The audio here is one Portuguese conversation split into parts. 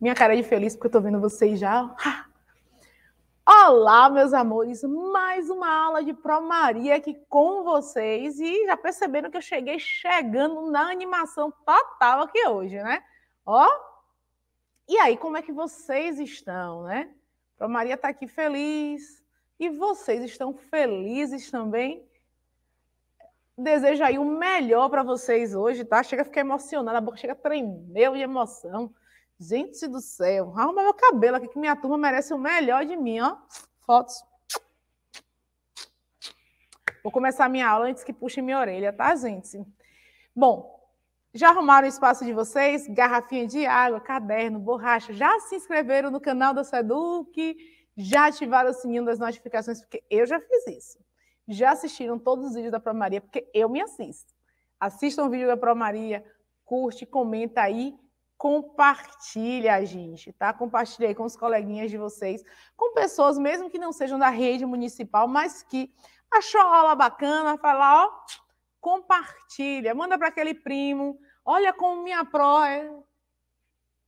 Minha cara de feliz, porque eu tô vendo vocês já. Olá, meus amores, mais uma aula de Pro Maria aqui com vocês e já perceberam que eu cheguei chegando na animação total aqui hoje, né? Ó, e aí, como é que vocês estão, né? Pro Maria tá aqui feliz e vocês estão felizes também? Desejo aí o melhor para vocês hoje, tá? Chega a ficar emocionada, a boca chega a tremer de emoção Gente do céu, arruma meu cabelo aqui que minha turma merece o melhor de mim, ó. Fotos. Vou começar minha aula antes que puxem minha orelha, tá, gente? Bom, já arrumaram o espaço de vocês? Garrafinha de água, caderno, borracha. Já se inscreveram no canal da Seduc? Já ativaram o sininho das notificações? Porque eu já fiz isso. Já assistiram todos os vídeos da Pro Maria? Porque eu me assisto. Assistam o vídeo da Pro Maria, curte, comenta aí compartilha, gente, tá? Compartilhe aí com os coleguinhas de vocês, com pessoas mesmo que não sejam da rede municipal, mas que achou a aula bacana, fala, ó, compartilha, manda para aquele primo, olha como minha pró é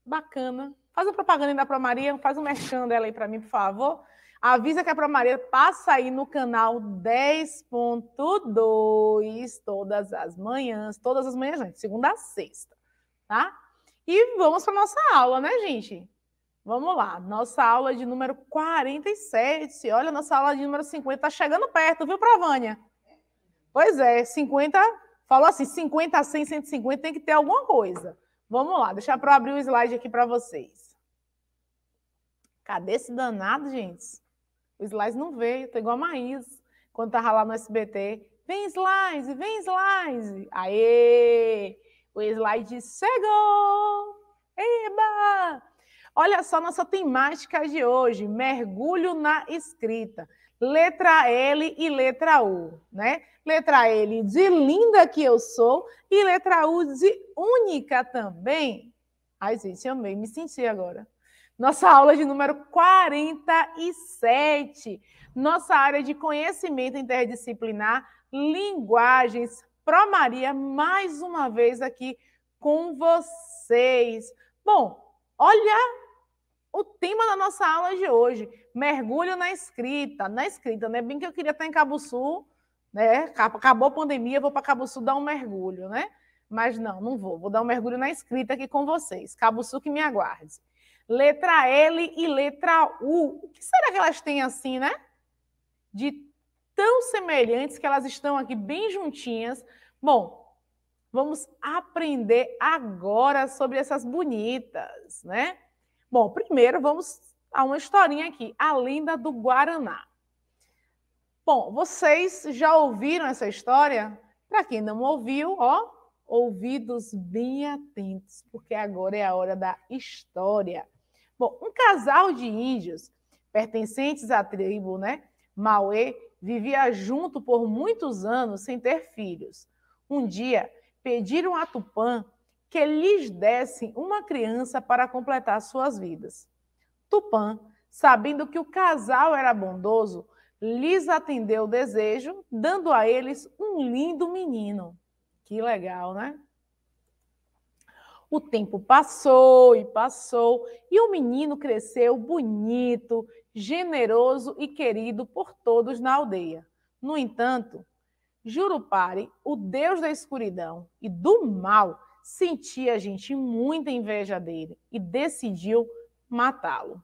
bacana. Faz a propaganda da Pro Maria, faz um merchan dela aí para mim, por favor. Avisa que a Pro Maria passa aí no canal 10.2 todas as manhãs, todas as manhãs, gente, segunda a sexta, tá? E vamos para nossa aula, né, gente? Vamos lá, nossa aula de número 47. Olha, nossa aula de número 50 está chegando perto, viu, Provânia? Pois é, 50, falou assim, 50 100, 150 tem que ter alguma coisa. Vamos lá, deixa eu abrir o slide aqui para vocês. Cadê esse danado, gente? O slide não veio, tô igual a Maís, quando tava lá no SBT. Vem slide, vem slide. Aê! O slide chegou! Eba! Olha só nossa temática de hoje, mergulho na escrita. Letra L e letra U, né? Letra L de linda que eu sou e letra U de única também. Ai, gente, amei, me senti agora. Nossa aula de número 47. Nossa área de conhecimento interdisciplinar, linguagens, Pro Maria mais uma vez aqui com vocês. Bom, olha o tema da nossa aula de hoje, mergulho na escrita, na escrita, né? Bem que eu queria estar em Cabo Sul, né? Acabou a pandemia, vou para Cabo Sul dar um mergulho, né? Mas não, não vou, vou dar um mergulho na escrita aqui com vocês. Cabo Sul que me aguarde. Letra L e letra U. O que será que elas têm assim, né? De tão semelhantes que elas estão aqui bem juntinhas. Bom, vamos aprender agora sobre essas bonitas, né? Bom, primeiro vamos a uma historinha aqui, a lenda do Guaraná. Bom, vocês já ouviram essa história? Para quem não ouviu, ó, ouvidos bem atentos, porque agora é a hora da história. Bom, um casal de índios pertencentes à tribo, né, Mauê, vivia junto por muitos anos sem ter filhos. Um dia, pediram a Tupã que lhes dessem uma criança para completar suas vidas. Tupã, sabendo que o casal era bondoso, lhes atendeu o desejo, dando a eles um lindo menino. Que legal, né? O tempo passou e passou, e o menino cresceu bonito, generoso e querido por todos na aldeia. No entanto, Jurupari, o deus da escuridão e do mal, sentia a gente muita inveja dele e decidiu matá-lo.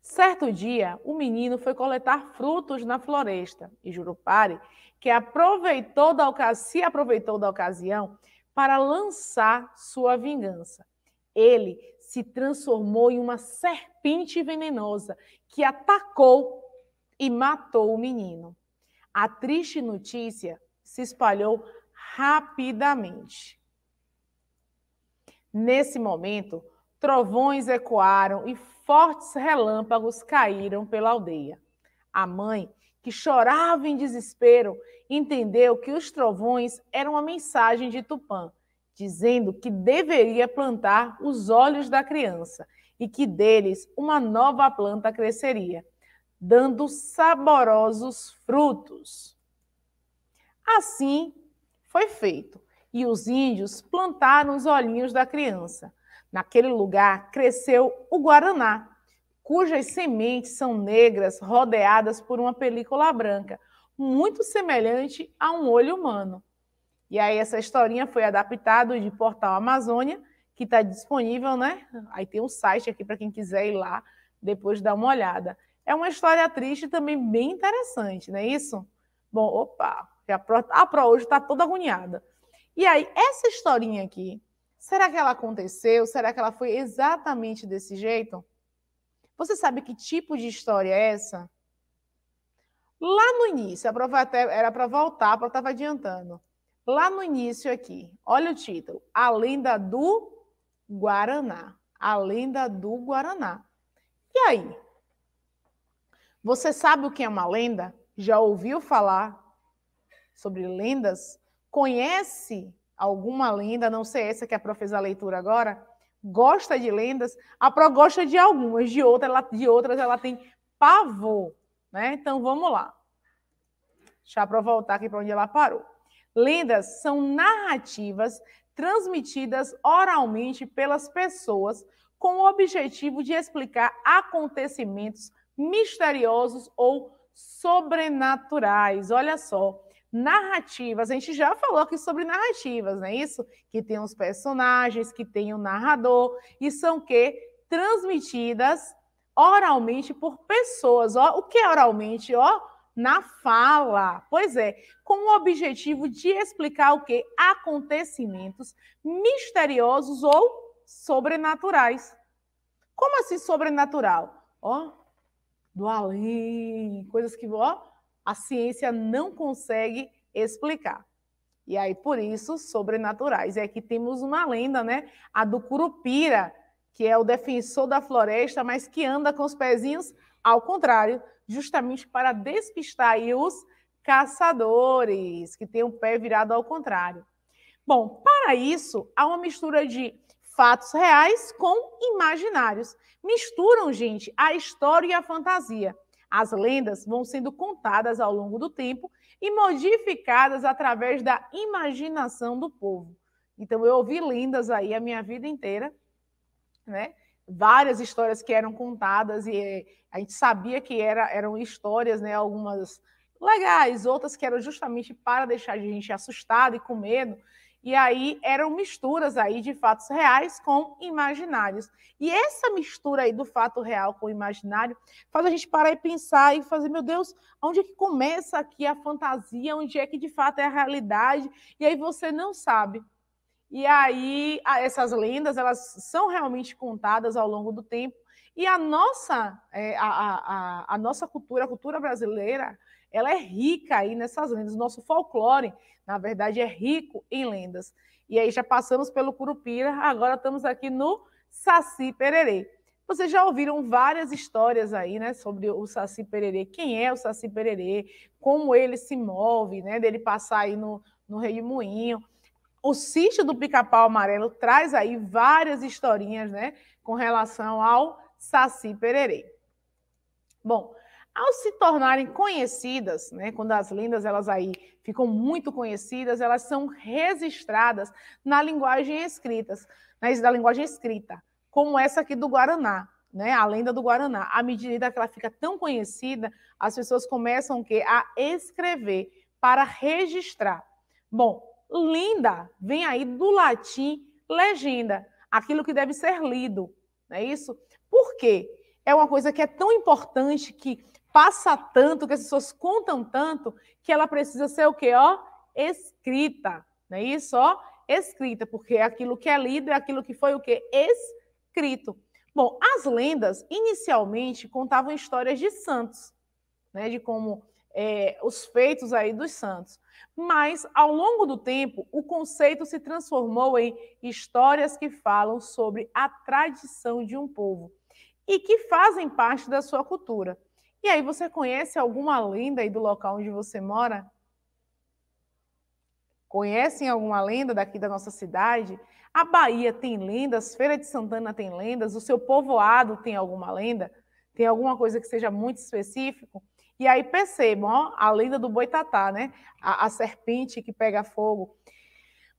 Certo dia, o menino foi coletar frutos na floresta e Jurupari, que aproveitou da se aproveitou da ocasião para lançar sua vingança. Ele se transformou em uma serpente venenosa que atacou e matou o menino. A triste notícia se espalhou rapidamente. Nesse momento, trovões ecoaram e fortes relâmpagos caíram pela aldeia. A mãe, que chorava em desespero, entendeu que os trovões eram uma mensagem de Tupã dizendo que deveria plantar os olhos da criança e que deles uma nova planta cresceria, dando saborosos frutos. Assim foi feito, e os índios plantaram os olhinhos da criança. Naquele lugar cresceu o guaraná, cujas sementes são negras rodeadas por uma película branca, muito semelhante a um olho humano. E aí essa historinha foi adaptada de Portal Amazônia, que está disponível, né? Aí tem um site aqui para quem quiser ir lá depois dar uma olhada. É uma história triste também bem interessante, não é isso? Bom, opa, a Pro, a Pro hoje está toda agoniada. E aí, essa historinha aqui, será que ela aconteceu? Será que ela foi exatamente desse jeito? Você sabe que tipo de história é essa? Lá no início, a prova até era para voltar, a prova estava adiantando. Lá no início aqui, olha o título: A Lenda do Guaraná. A Lenda do Guaraná. E aí? Você sabe o que é uma lenda? Já ouviu falar sobre lendas? Conhece alguma lenda? Não sei essa que a Pro fez a leitura agora. Gosta de lendas? A Pro gosta de algumas, de outras, ela, de outras ela tem pavor, né? Então vamos lá. Deixa a voltar aqui para onde ela parou. Lendas são narrativas transmitidas oralmente pelas pessoas com o objetivo de explicar acontecimentos misteriosos ou sobrenaturais. Olha só, narrativas, a gente já falou aqui sobre narrativas, não é isso? Que tem os personagens, que tem o narrador, e são que transmitidas oralmente por pessoas. Ó, o que é oralmente? Ó, na fala. Pois é, com o objetivo de explicar o que acontecimentos misteriosos ou sobrenaturais. Como assim sobrenatural? Ó, do além, coisas que ó, a ciência não consegue explicar. E aí, por isso, sobrenaturais. E aqui temos uma lenda, né? A do Curupira, que é o defensor da floresta, mas que anda com os pezinhos ao contrário, justamente para despistar os caçadores, que têm o pé virado ao contrário. Bom, para isso, há uma mistura de fatos reais com imaginários. Misturam, gente, a história e a fantasia. As lendas vão sendo contadas ao longo do tempo e modificadas através da imaginação do povo. Então, eu ouvi lendas aí a minha vida inteira, né? várias histórias que eram contadas e eh, a gente sabia que era, eram histórias, né, algumas legais, outras que eram justamente para deixar a gente assustada e com medo. E aí eram misturas aí de fatos reais com imaginários. E essa mistura aí do fato real com o imaginário faz a gente parar e pensar e fazer, meu Deus, onde é que começa aqui a fantasia, onde é que de fato é a realidade? E aí você não sabe e aí essas lendas elas são realmente contadas ao longo do tempo. E a nossa, é, a, a, a, nossa cultura, a cultura brasileira, ela é rica aí nessas lendas. Nosso folclore, na verdade, é rico em lendas. E aí já passamos pelo Curupira, agora estamos aqui no Saci Pererê. Vocês já ouviram várias histórias aí, né, sobre o Saci Pererê. Quem é o Saci Pererê? Como ele se move, né, dele passar aí no, no Rei Moinho o sítio do Pica-Pau Amarelo traz aí várias historinhas, né, com relação ao Saci Pererê. Bom, ao se tornarem conhecidas, né, quando as lendas elas aí ficam muito conhecidas, elas são registradas na linguagem escritas, na linguagem escrita, como essa aqui do Guaraná, né, a lenda do Guaraná. À medida que ela fica tão conhecida, as pessoas começam que a escrever para registrar. Bom, Linda vem aí do latim legenda, aquilo que deve ser lido, não é isso? Por quê? É uma coisa que é tão importante, que passa tanto, que as pessoas contam tanto, que ela precisa ser o quê? Ó, escrita, não é isso? Ó, escrita, porque aquilo que é lido é aquilo que foi o quê? Escrito. Bom, as lendas inicialmente contavam histórias de santos, né, de como é, os feitos aí dos santos. Mas, ao longo do tempo, o conceito se transformou em histórias que falam sobre a tradição de um povo e que fazem parte da sua cultura. E aí, você conhece alguma lenda aí do local onde você mora? Conhecem alguma lenda daqui da nossa cidade? A Bahia tem lendas, Feira de Santana tem lendas, o seu povoado tem alguma lenda? Tem alguma coisa que seja muito específico? E aí percebam, ó, a lenda do boitatá, né? A, a serpente que pega fogo.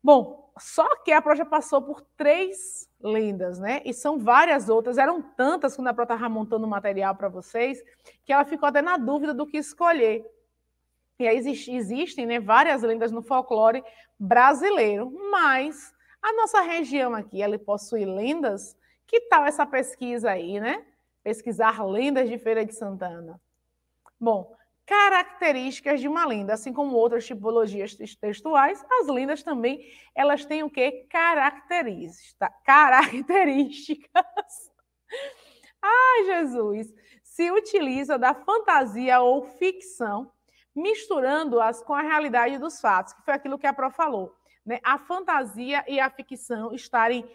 Bom, só que a Proja passou por três lendas, né? E são várias outras, eram tantas quando a Pro estava montando o material para vocês, que ela ficou até na dúvida do que escolher. E aí existem né, várias lendas no folclore brasileiro, mas a nossa região aqui, ela possui lendas? Que tal essa pesquisa aí, né? Pesquisar lendas de Feira de Santana. Bom, características de uma lenda, assim como outras tipologias textuais, as lendas também elas têm o que característica, tá? características. Ai, Jesus, se utiliza da fantasia ou ficção, misturando-as com a realidade dos fatos, que foi aquilo que a Pro falou, né? A fantasia e a ficção estarem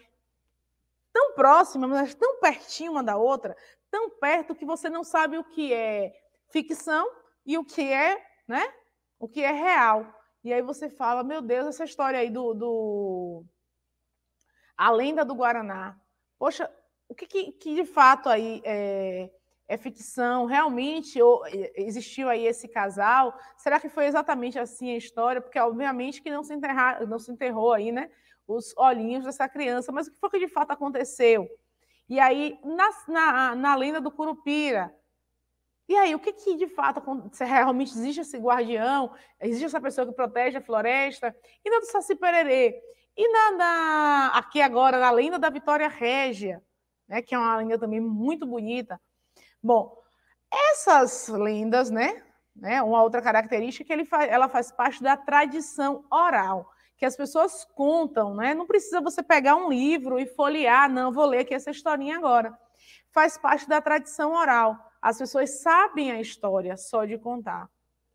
tão próximas, mas tão pertinho uma da outra, tão perto que você não sabe o que é ficção e o que é, né? O que é real. E aí você fala, meu Deus, essa história aí do, do... a lenda do Guaraná. Poxa, o que, que, que de fato aí é, é ficção? Realmente ou, existiu aí esse casal? Será que foi exatamente assim a história? Porque obviamente que não se, enterrar, não se enterrou aí, né? Os olhinhos dessa criança. Mas o que foi que de fato aconteceu? E aí, na, na, na lenda do Curupira, e aí, o que, que de fato se é, realmente existe esse guardião, existe essa pessoa que protege a floresta? E na do Saci Pererê? E na, na, aqui agora, na lenda da Vitória Régia, né, que é uma lenda também muito bonita. Bom, essas lendas, né, né uma outra característica é que fa ela faz parte da tradição oral, que as pessoas contam, né? Não precisa você pegar um livro e folhear, ah, não, vou ler aqui essa historinha agora. Faz parte da tradição oral. As pessoas sabem a história só de contar.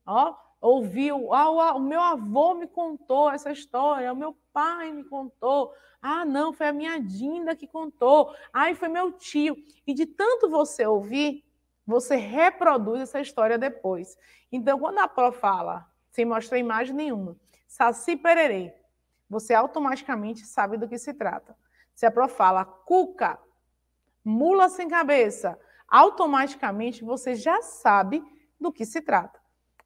Ó, ouviu, ó, ah, o meu avô me contou essa história, o meu pai me contou. Ah, não, foi a minha Dinda que contou. Ai, foi meu tio. E de tanto você ouvir, você reproduz essa história depois. Então, quando a pró fala, sem mostrar imagem nenhuma, Saci pererei, você automaticamente sabe do que se trata. Se a pró fala, Cuca, mula sem cabeça, automaticamente você já sabe do que se trata.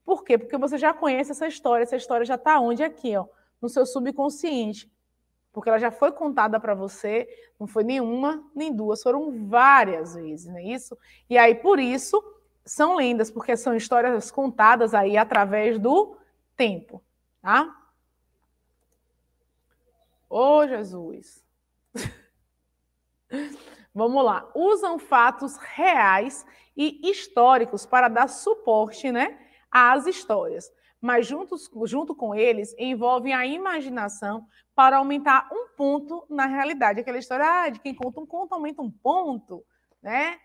Por quê? Porque você já conhece essa história, essa história já está onde? Aqui, ó, no seu subconsciente. Porque ela já foi contada para você, não foi nenhuma, nem duas, foram várias vezes, não é isso? E aí, por isso, são lendas, porque são histórias contadas aí através do tempo, tá? Ô, oh, Jesus! Vamos lá. Usam fatos reais e históricos para dar suporte né, às histórias, mas juntos, junto com eles envolvem a imaginação para aumentar um ponto na realidade. Aquela história ah, de quem conta um conto aumenta um ponto. Né?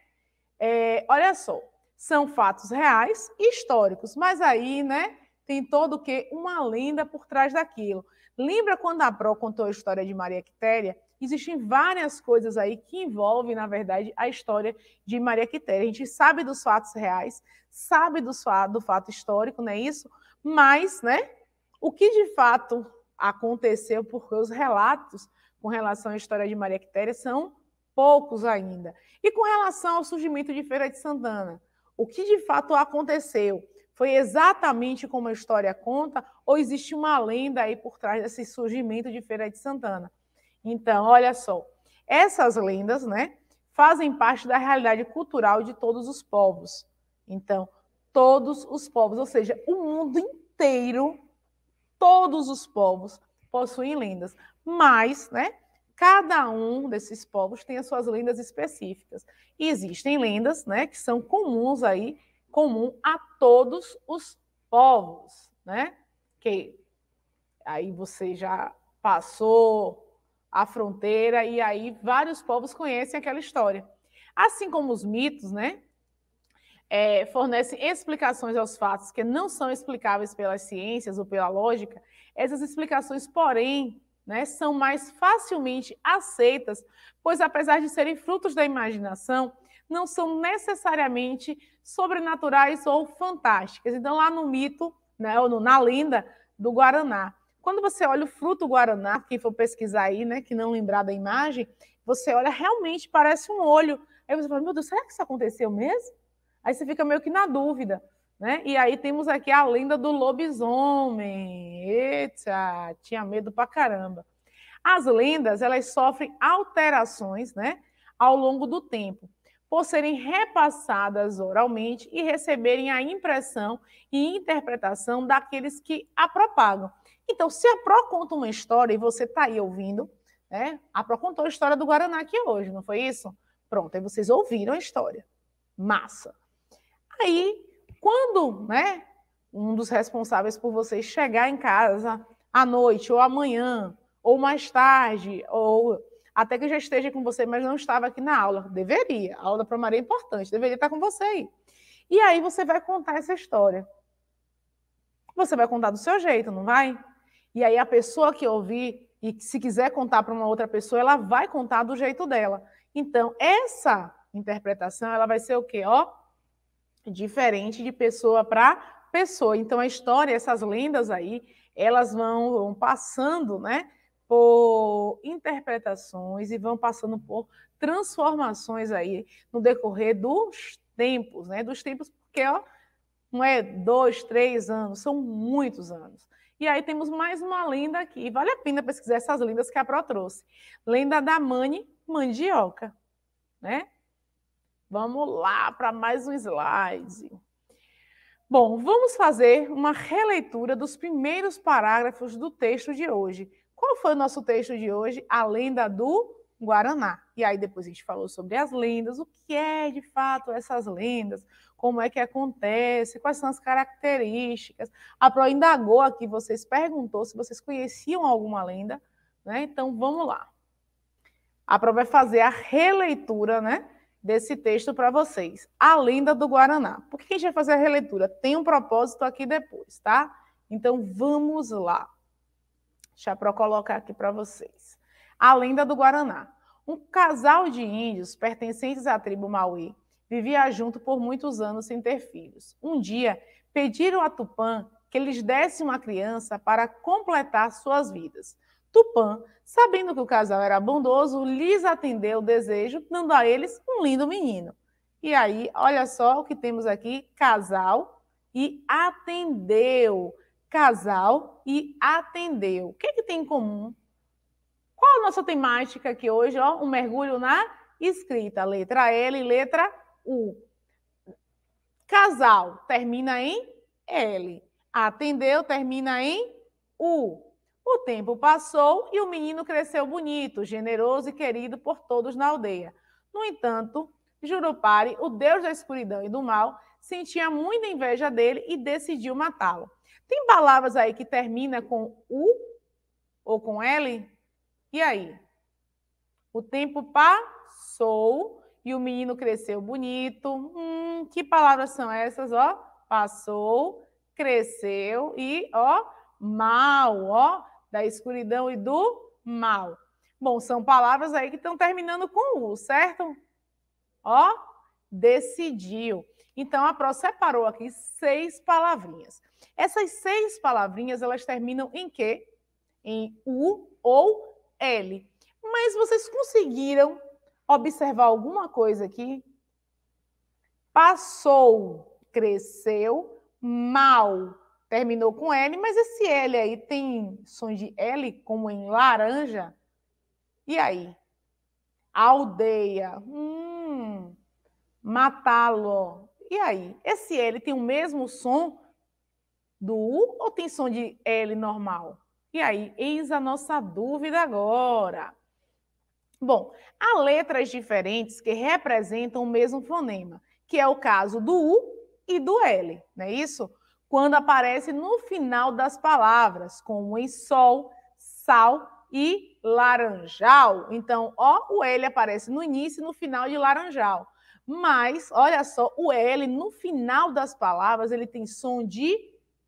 É, olha só, são fatos reais e históricos, mas aí né, tem todo o que? Uma lenda por trás daquilo. Lembra quando a Pro contou a história de Maria Quitéria? existem várias coisas aí que envolvem, na verdade, a história de Maria Quitéria. A gente sabe dos fatos reais, sabe do, do fato histórico, não é isso? Mas, né, o que de fato aconteceu, porque os relatos com relação à história de Maria Quitéria são poucos ainda. E com relação ao surgimento de Feira de Santana, o que de fato aconteceu? Foi exatamente como a história conta ou existe uma lenda aí por trás desse surgimento de Feira de Santana? Então, olha só, essas lendas, né, fazem parte da realidade cultural de todos os povos. Então, todos os povos, ou seja, o mundo inteiro, todos os povos possuem lendas, mas, né, cada um desses povos tem as suas lendas específicas. E existem lendas, né, que são comuns aí, comum a todos os povos, né? Que aí você já passou a fronteira, e aí vários povos conhecem aquela história. Assim como os mitos, né? É, fornecem explicações aos fatos que não são explicáveis pelas ciências ou pela lógica, essas explicações, porém, né, são mais facilmente aceitas, pois apesar de serem frutos da imaginação, não são necessariamente sobrenaturais ou fantásticas. Então, lá no mito, né, ou no, na lenda do Guaraná, quando você olha o fruto guaraná, quem for pesquisar aí, né, que não lembrar da imagem, você olha, realmente parece um olho. Aí você fala, meu Deus, será que isso aconteceu mesmo? Aí você fica meio que na dúvida, né? E aí temos aqui a lenda do lobisomem. Eita, tinha medo pra caramba. As lendas, elas sofrem alterações, né, ao longo do tempo, por serem repassadas oralmente e receberem a impressão e interpretação daqueles que a propagam. Então, se a PRO conta uma história e você está aí ouvindo, né? A PRO contou a história do Guaraná aqui hoje, não foi isso? Pronto, aí vocês ouviram a história. Massa. Aí, quando, né, um dos responsáveis por vocês chegar em casa à noite ou amanhã ou mais tarde ou até que já esteja com você, mas não estava aqui na aula, deveria. A aula para Maria é importante, deveria estar tá com você aí. E aí você vai contar essa história. Você vai contar do seu jeito, não vai? E aí a pessoa que ouvir e se quiser contar para uma outra pessoa, ela vai contar do jeito dela. Então, essa interpretação, ela vai ser o quê? Ó, diferente de pessoa para pessoa. Então, a história, essas lendas aí, elas vão, vão passando, né? por interpretações e vão passando por transformações aí no decorrer dos tempos, né? Dos tempos, porque ó, não é dois, três anos, são muitos anos. E aí temos mais uma lenda aqui. Vale a pena pesquisar essas lendas que a Pro trouxe. Lenda da Mani Mandioca, né? Vamos lá para mais um slide. Bom, vamos fazer uma releitura dos primeiros parágrafos do texto de hoje. Qual foi o nosso texto de hoje? A lenda do Guaraná. E aí depois a gente falou sobre as lendas, o que é de fato essas lendas, como é que acontece, quais são as características. A Pro indagou aqui, vocês perguntou se vocês conheciam alguma lenda, né? Então vamos lá. A Pro vai fazer a releitura, né, desse texto para vocês. A lenda do Guaraná. Por que a gente vai fazer a releitura? Tem um propósito aqui depois, tá? Então vamos lá. Deixa a Pro colocar aqui para vocês. A lenda do Guaraná. Um casal de índios pertencentes à tribo Maui Vivia junto por muitos anos sem ter filhos. Um dia, pediram a Tupã que lhes desse uma criança para completar suas vidas. Tupã, sabendo que o casal era bondoso, lhes atendeu o desejo, dando a eles um lindo menino. E aí, olha só o que temos aqui: casal e atendeu. Casal e atendeu. O que, é que tem em comum? Qual a nossa temática aqui hoje? Ó, um mergulho na escrita. Letra L, letra o Casal termina em L. Atendeu termina em U. O tempo passou e o menino cresceu bonito, generoso e querido por todos na aldeia. No entanto, Jurupari, o deus da escuridão e do mal, sentia muita inveja dele e decidiu matá-lo. Tem palavras aí que termina com U ou com L? E aí? O tempo passou e o menino cresceu bonito. Hum, que palavras são essas, ó? Passou, cresceu e, ó, mal, ó, da escuridão e do mal. Bom, são palavras aí que estão terminando com U, certo? Ó, decidiu. Então, a Pró separou aqui seis palavrinhas. Essas seis palavrinhas, elas terminam em quê? Em U ou L. Mas vocês conseguiram observar alguma coisa aqui? Passou, cresceu, mal, terminou com L, mas esse L aí tem som de L como em laranja? E aí? Aldeia. Hum, matá-lo. E aí? Esse L tem o mesmo som do U ou tem som de L normal? E aí? Eis a nossa dúvida agora. Bom, há letras diferentes que representam o mesmo fonema, que é o caso do U e do L, não é isso? Quando aparece no final das palavras, como em sol, sal e laranjal. Então, ó, o L aparece no início e no final de laranjal. Mas, olha só, o L no final das palavras, ele tem som de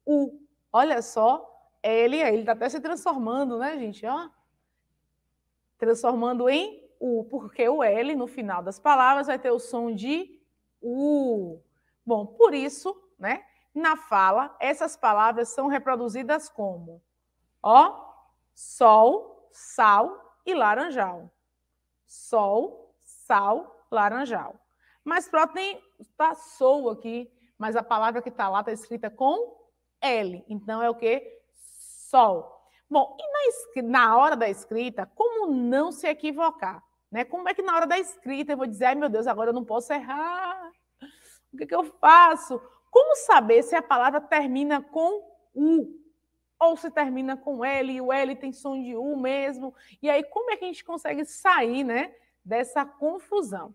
U. Olha só, L, ele está até se transformando, né, gente? Ó, transformando em U, porque o L no final das palavras vai ter o som de U. Bom, por isso, né, na fala, essas palavras são reproduzidas como ó, sol, sal e laranjal. Sol, sal, laranjal. Mas pronto, tem tá sol aqui, mas a palavra que está lá está escrita com L. Então é o que? Sol. Bom, e na, na hora da escrita, como não se equivocar? Né? Como é que na hora da escrita eu vou dizer, ai meu Deus, agora eu não posso errar? O que, que eu faço? Como saber se a palavra termina com U ou se termina com L e o L tem som de U mesmo? E aí, como é que a gente consegue sair né, dessa confusão?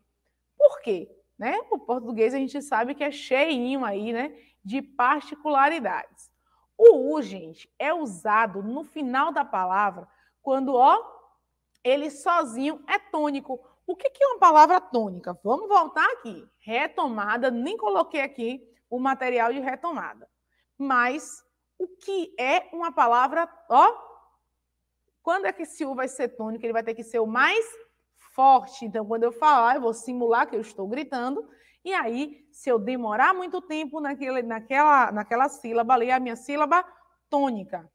Por quê? Né? O português a gente sabe que é cheinho aí, né, de particularidades. O U, gente, é usado no final da palavra quando ó, ele sozinho é tônico. O que, é uma palavra tônica? Vamos voltar aqui. Retomada, nem coloquei aqui o material de retomada. Mas o que é uma palavra, ó? Quando é que esse U vai ser tônico? Ele vai ter que ser o mais forte. Então, quando eu falar, eu vou simular que eu estou gritando e aí, se eu demorar muito tempo naquele, naquela, naquela sílaba ali, a minha sílaba tônica.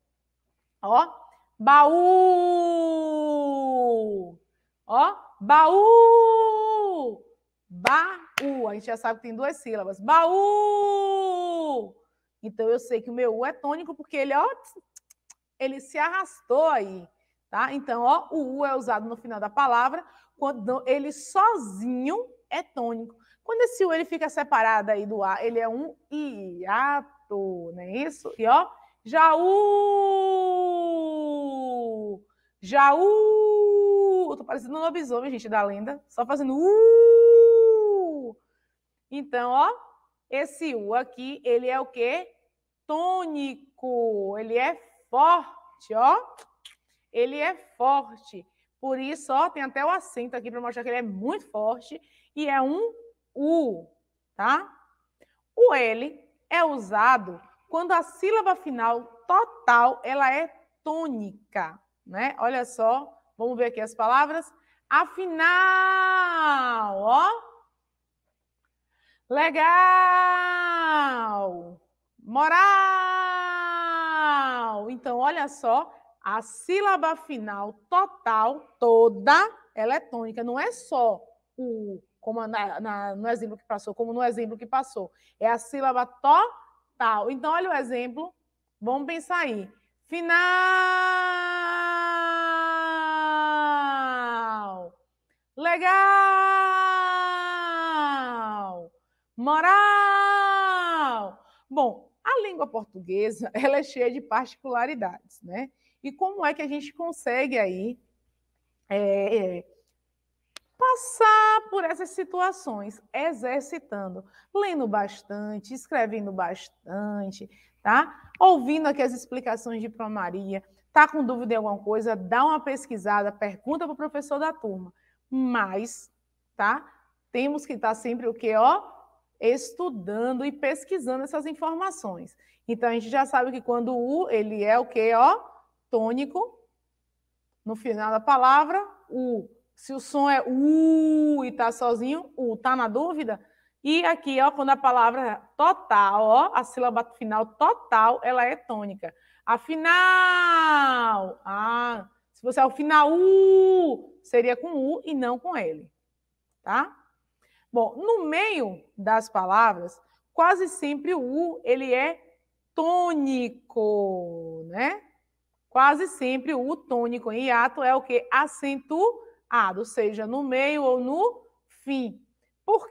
Ó, baú! Ó, baú! Baú. A gente já sabe que tem duas sílabas. Baú! Então eu sei que o meu U é tônico porque ele, ó, ele se arrastou aí, tá? Então, ó, o U é usado no final da palavra quando ele sozinho é tônico. Quando esse U ele fica separado aí do A, ele é um hiato, não é isso? E ó, Jaú! Jaú! Eu tô parecendo um lobisomem, gente, da lenda. Só fazendo U! Então, ó, esse U aqui, ele é o quê? Tônico. Ele é forte, ó. Ele é forte. Por isso, ó, tem até o acento aqui para mostrar que ele é muito forte e é um U, tá? O L é usado quando a sílaba final total ela é tônica, né? Olha só, vamos ver aqui as palavras. Afinal, ó. Legal! Moral! Então, olha só, a sílaba final total, toda, ela é tônica, não é só o como na, na, no exemplo que passou, como no exemplo que passou. É a sílaba total. Então, olha o exemplo. Vamos pensar aí. Final. Legal. Moral. Bom, a língua portuguesa, ela é cheia de particularidades, né? E como é que a gente consegue aí é, é, passar por essas situações, exercitando, lendo bastante, escrevendo bastante, tá? Ouvindo aqui as explicações de Pro Maria, tá com dúvida em alguma coisa, dá uma pesquisada, pergunta para o professor da turma. Mas, tá? Temos que estar tá sempre o que, ó, estudando e pesquisando essas informações. Então a gente já sabe que quando o ele é o que, ó, tônico, no final da palavra, o se o som é U uh e tá sozinho, U uh, tá na dúvida. E aqui, ó, quando a palavra é total, ó, a sílaba final total, ela é tônica. Afinal, ah, se você é o final U, uh, seria com U e não com L, tá? Bom, no meio das palavras, quase sempre o U, ele é tônico, né? Quase sempre o U tônico em hiato é o que? Acentuado ado, seja no meio ou no fim.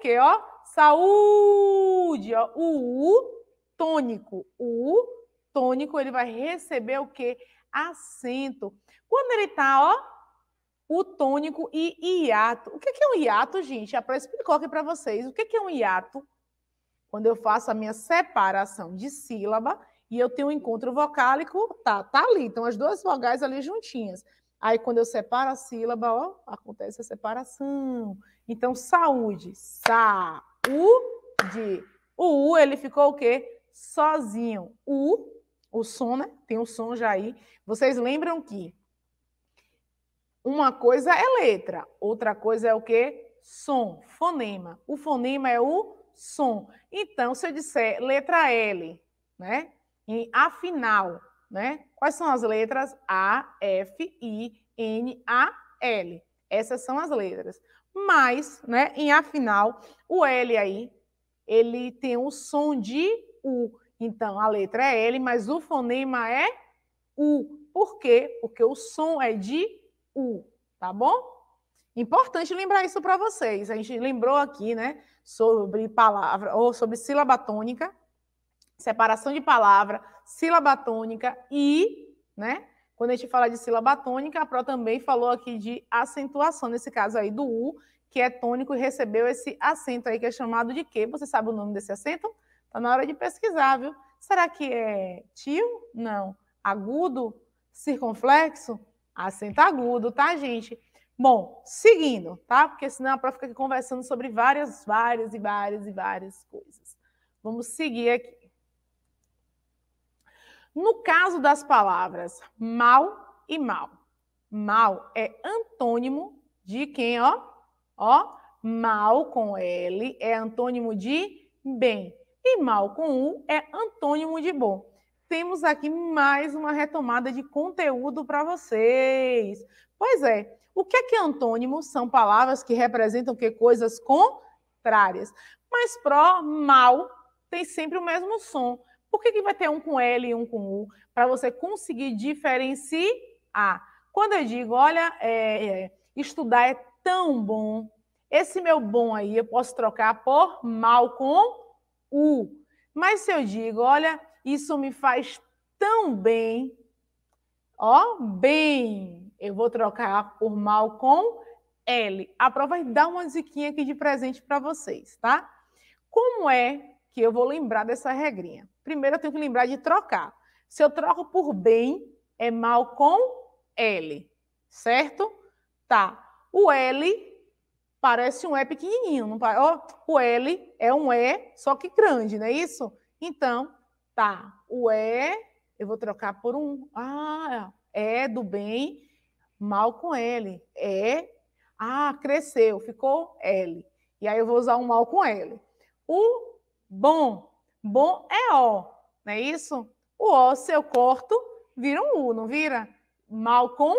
quê, ó, saúde, ó, o U tônico, o U tônico, ele vai receber o quê? Acento. Quando ele tá, ó, o tônico e hiato. O que é um hiato, gente? A é Pró aqui para vocês. O que é um hiato? Quando eu faço a minha separação de sílaba e eu tenho um encontro vocálico, tá, tá ali. Então, as duas vogais ali juntinhas. Aí, quando eu separo a sílaba, ó, acontece a separação. Então, saúde. sa u O U, ele ficou o quê? Sozinho. U, o som, né? Tem o um som já aí. Vocês lembram que uma coisa é letra, outra coisa é o quê? Som, fonema. O fonema é o som. Então, se eu disser letra L, né? Em afinal, né? Quais são as letras A, F, I, N, A, L? Essas são as letras. Mas, né, em afinal, o L aí, ele tem o um som de U. Então, a letra é L, mas o fonema é U. Por quê? Porque o som é de U, tá bom? Importante lembrar isso para vocês. A gente lembrou aqui, né, sobre palavra ou sobre sílaba tônica, separação de palavra, sílaba tônica e, né? Quando a gente fala de sílaba tônica, a Pro também falou aqui de acentuação, nesse caso aí do U, que é tônico e recebeu esse acento aí, que é chamado de quê? Você sabe o nome desse acento? Tá na hora de pesquisar, viu? Será que é tio? Não. Agudo? Circunflexo? Acento agudo, tá, gente? Bom, seguindo, tá? Porque senão a prof fica aqui conversando sobre várias, várias e várias e várias coisas. Vamos seguir aqui. No caso das palavras mal e mal, mal é antônimo de quem, ó? Ó, mal com L é antônimo de bem e mal com U é antônimo de bom. Temos aqui mais uma retomada de conteúdo para vocês. Pois é, o que é que são palavras que representam que coisas contrárias? Mas pró, mal tem sempre o mesmo som. Por que, que vai ter um com L e um com U? Para você conseguir diferenciar. Quando eu digo, olha, é, é, estudar é tão bom, esse meu bom aí eu posso trocar por mal com U. Mas se eu digo, olha, isso me faz tão bem, ó, bem, eu vou trocar por mal com L. A prova vai dar uma ziquinha aqui de presente para vocês, tá? Como é que eu vou lembrar dessa regrinha. Primeiro, eu tenho que lembrar de trocar. Se eu troco por bem, é mal com L, certo? Tá. O L parece um E pequenininho, não parece? Oh, o L é um E, só que grande, não é isso? Então, tá. O E, eu vou trocar por um. Ah, é do bem, mal com L. É, ah, cresceu, ficou L. E aí eu vou usar um mal com L. O bom. Bom é O, não é isso? O O, se eu corto, vira um U, não vira? Mal com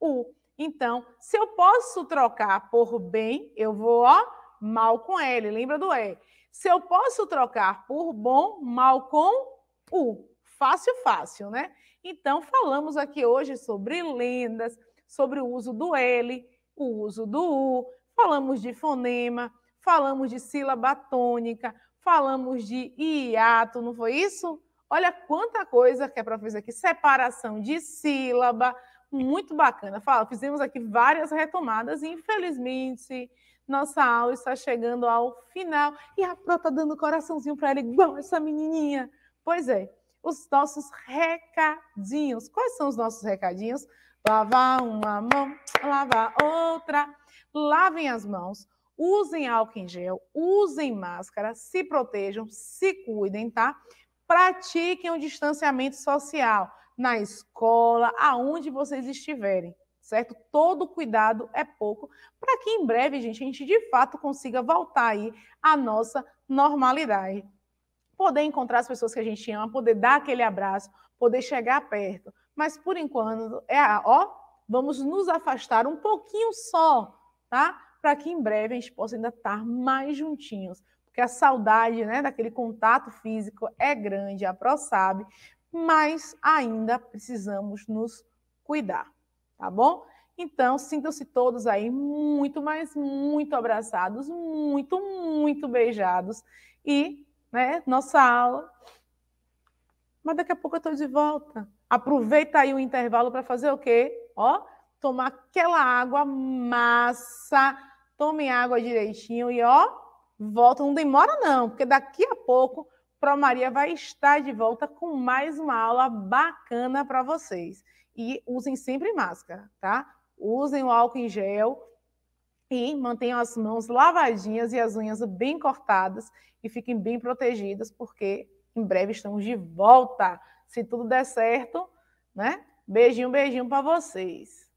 U. Então, se eu posso trocar por bem, eu vou ó, mal com L, lembra do E. Se eu posso trocar por bom, mal com U. Fácil, fácil, né? Então, falamos aqui hoje sobre lendas, sobre o uso do L, o uso do U, falamos de fonema, falamos de sílaba tônica, falamos de hiato, não foi isso? Olha quanta coisa que a para fez aqui, separação de sílaba, muito bacana. Fala, fizemos aqui várias retomadas e infelizmente nossa aula está chegando ao final e a Pro está dando coraçãozinho para ela igual essa menininha. Pois é, os nossos recadinhos. Quais são os nossos recadinhos? Lavar uma mão, lavar outra. Lavem as mãos, usem álcool em gel, usem máscara, se protejam, se cuidem, tá? Pratiquem o distanciamento social na escola, aonde vocês estiverem, certo? Todo cuidado é pouco, para que em breve, gente, a gente de fato consiga voltar aí à nossa normalidade. Poder encontrar as pessoas que a gente ama, poder dar aquele abraço, poder chegar perto. Mas por enquanto, é ó, vamos nos afastar um pouquinho só, tá? para que em breve a gente possa ainda estar tá mais juntinhos, porque a saudade né, daquele contato físico é grande, a Pro sabe, mas ainda precisamos nos cuidar, tá bom? Então, sintam-se todos aí muito, mas muito abraçados, muito, muito beijados. E, né, nossa aula. Mas daqui a pouco eu estou de volta. Aproveita aí o intervalo para fazer o quê? Ó, tomar aquela água massa, tomem água direitinho e ó, volta, não demora não, porque daqui a pouco Pro Maria vai estar de volta com mais uma aula bacana para vocês. E usem sempre máscara, tá? Usem o álcool em gel e mantenham as mãos lavadinhas e as unhas bem cortadas e fiquem bem protegidas, porque em breve estamos de volta. Se tudo der certo, né? Beijinho, beijinho para vocês.